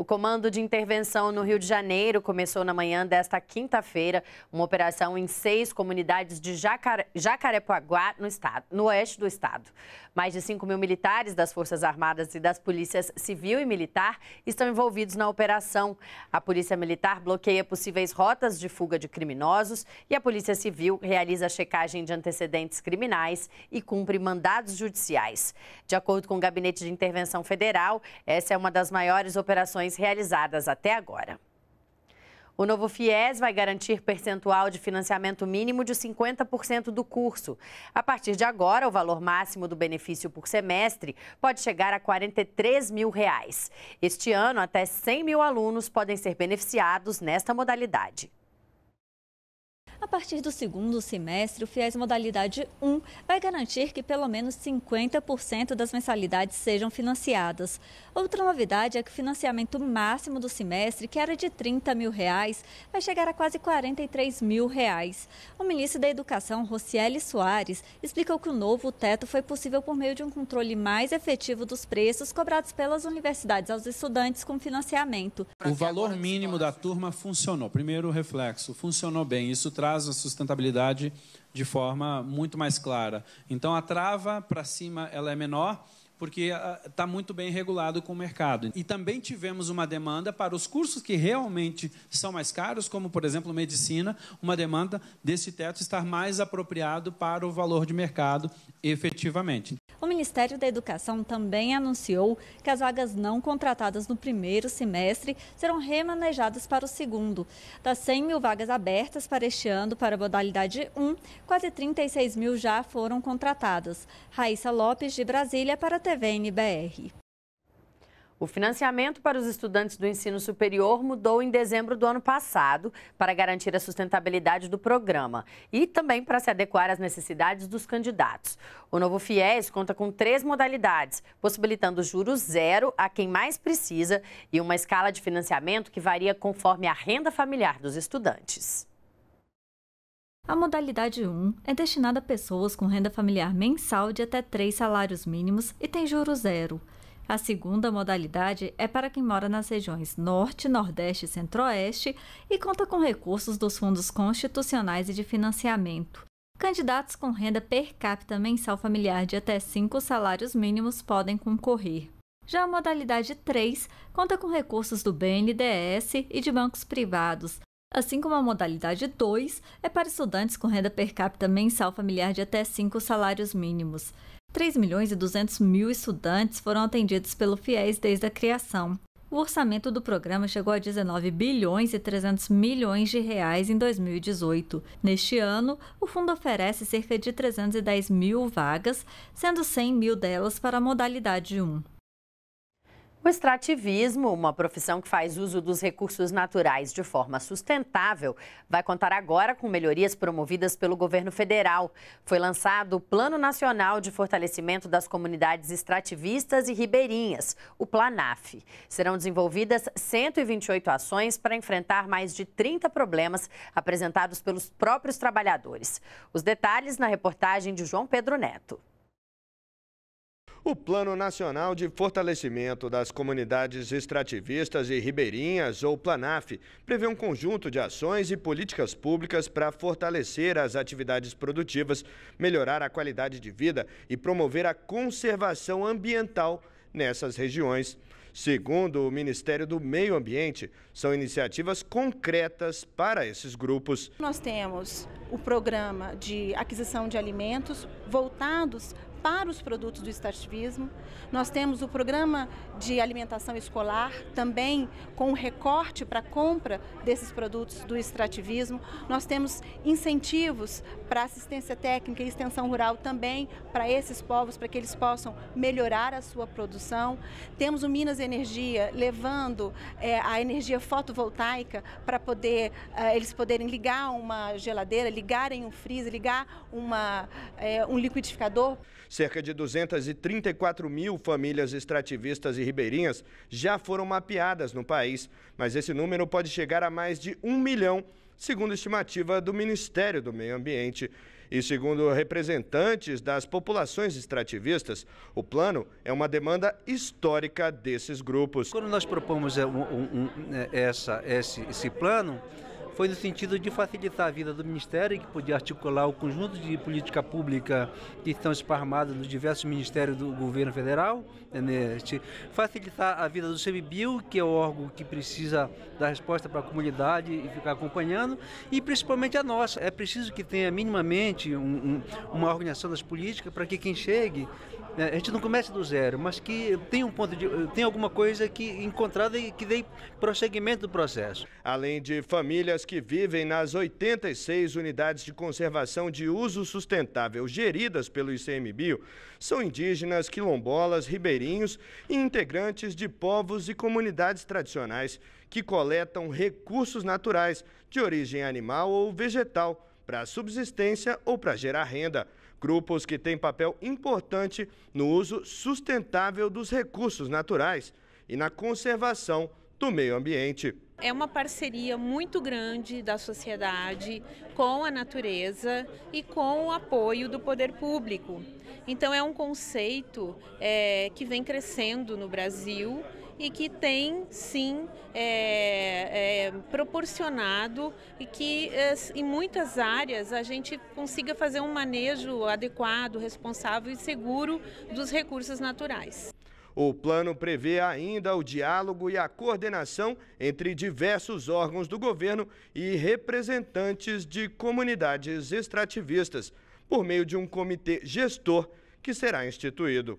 O Comando de Intervenção no Rio de Janeiro começou na manhã desta quinta-feira uma operação em seis comunidades de Jacare... Jacarepaguá, no, estado, no oeste do estado. Mais de 5 mil militares das Forças Armadas e das Polícias Civil e Militar estão envolvidos na operação. A Polícia Militar bloqueia possíveis rotas de fuga de criminosos e a Polícia Civil realiza checagem de antecedentes criminais e cumpre mandados judiciais. De acordo com o Gabinete de Intervenção Federal, essa é uma das maiores operações ações realizadas até agora. O novo FIES vai garantir percentual de financiamento mínimo de 50% do curso. A partir de agora, o valor máximo do benefício por semestre pode chegar a R$ 43 mil. Reais. Este ano, até 100 mil alunos podem ser beneficiados nesta modalidade. A partir do segundo semestre, o FIES Modalidade 1 vai garantir que pelo menos 50% das mensalidades sejam financiadas. Outra novidade é que o financiamento máximo do semestre, que era de 30 mil reais, vai chegar a quase 43 mil reais. O ministro da Educação, Rocieli Soares, explicou que o novo teto foi possível por meio de um controle mais efetivo dos preços cobrados pelas universidades aos estudantes com financiamento. O valor mínimo da turma funcionou. Primeiro reflexo, funcionou bem. Isso traz traz a sustentabilidade de forma muito mais clara. Então, a trava para cima ela é menor, porque está ah, muito bem regulado com o mercado. E também tivemos uma demanda para os cursos que realmente são mais caros, como, por exemplo, medicina, uma demanda desse teto estar mais apropriado para o valor de mercado efetivamente. Ministério da Educação também anunciou que as vagas não contratadas no primeiro semestre serão remanejadas para o segundo. Das 100 mil vagas abertas para este ano para a modalidade 1, quase 36 mil já foram contratadas. Raíssa Lopes, de Brasília, para a TVNBR. O financiamento para os estudantes do ensino superior mudou em dezembro do ano passado para garantir a sustentabilidade do programa e também para se adequar às necessidades dos candidatos. O novo FIES conta com três modalidades, possibilitando juros zero a quem mais precisa e uma escala de financiamento que varia conforme a renda familiar dos estudantes. A modalidade 1 é destinada a pessoas com renda familiar mensal de até três salários mínimos e tem juros zero. A segunda modalidade é para quem mora nas regiões Norte, Nordeste e Centro-Oeste e conta com recursos dos fundos constitucionais e de financiamento. Candidatos com renda per capita mensal familiar de até cinco salários mínimos podem concorrer. Já a modalidade 3 conta com recursos do BNDES e de bancos privados, Assim como a modalidade 2 é para estudantes com renda per capita mensal familiar de até 5 salários mínimos. 3 milhões e 200 mil estudantes foram atendidos pelo FIES desde a criação. O orçamento do programa chegou a 19 bilhões e 300 milhões de reais em 2018. Neste ano, o fundo oferece cerca de 310 mil vagas, sendo 100 mil delas para a modalidade 1. O extrativismo, uma profissão que faz uso dos recursos naturais de forma sustentável, vai contar agora com melhorias promovidas pelo governo federal. Foi lançado o Plano Nacional de Fortalecimento das Comunidades Extrativistas e Ribeirinhas, o PLANAF. Serão desenvolvidas 128 ações para enfrentar mais de 30 problemas apresentados pelos próprios trabalhadores. Os detalhes na reportagem de João Pedro Neto. O Plano Nacional de Fortalecimento das Comunidades Extrativistas e Ribeirinhas, ou PLANAF, prevê um conjunto de ações e políticas públicas para fortalecer as atividades produtivas, melhorar a qualidade de vida e promover a conservação ambiental nessas regiões. Segundo o Ministério do Meio Ambiente, são iniciativas concretas para esses grupos. Nós temos o programa de aquisição de alimentos voltados para os produtos do extrativismo. Nós temos o programa de alimentação escolar, também com recorte para a compra desses produtos do extrativismo. Nós temos incentivos para assistência técnica e extensão rural também para esses povos, para que eles possam melhorar a sua produção. Temos o Minas Energia levando é, a energia fotovoltaica para poder é, eles poderem ligar uma geladeira, ligarem um freezer, ligar uma, é, um liquidificador. Cerca de 234 mil famílias extrativistas e ribeirinhas já foram mapeadas no país, mas esse número pode chegar a mais de um milhão, segundo estimativa do Ministério do Meio Ambiente. E segundo representantes das populações extrativistas, o plano é uma demanda histórica desses grupos. Quando nós propomos é, um, um, é, essa, esse, esse plano, foi no sentido de facilitar a vida do Ministério, que podia articular o conjunto de política pública que estão esparmadas nos diversos ministérios do governo federal, né? facilitar a vida do CEMIBIL, que é o órgão que precisa dar resposta para a comunidade e ficar acompanhando, e principalmente a nossa. É preciso que tenha minimamente um, um, uma organização das políticas para que quem chegue é, a gente não começa do zero, mas que tem um ponto de tem alguma coisa que encontrada e que dê prosseguimento do processo. Além de famílias que vivem nas 86 unidades de conservação de uso sustentável geridas pelo ICMBio, são indígenas, quilombolas, ribeirinhos e integrantes de povos e comunidades tradicionais que coletam recursos naturais de origem animal ou vegetal para subsistência ou para gerar renda grupos que têm papel importante no uso sustentável dos recursos naturais e na conservação do meio ambiente. É uma parceria muito grande da sociedade com a natureza e com o apoio do poder público. Então, é um conceito é, que vem crescendo no Brasil e que tem sim é, é, proporcionado e que é, em muitas áreas a gente consiga fazer um manejo adequado, responsável e seguro dos recursos naturais. O plano prevê ainda o diálogo e a coordenação entre diversos órgãos do governo e representantes de comunidades extrativistas, por meio de um comitê gestor que será instituído.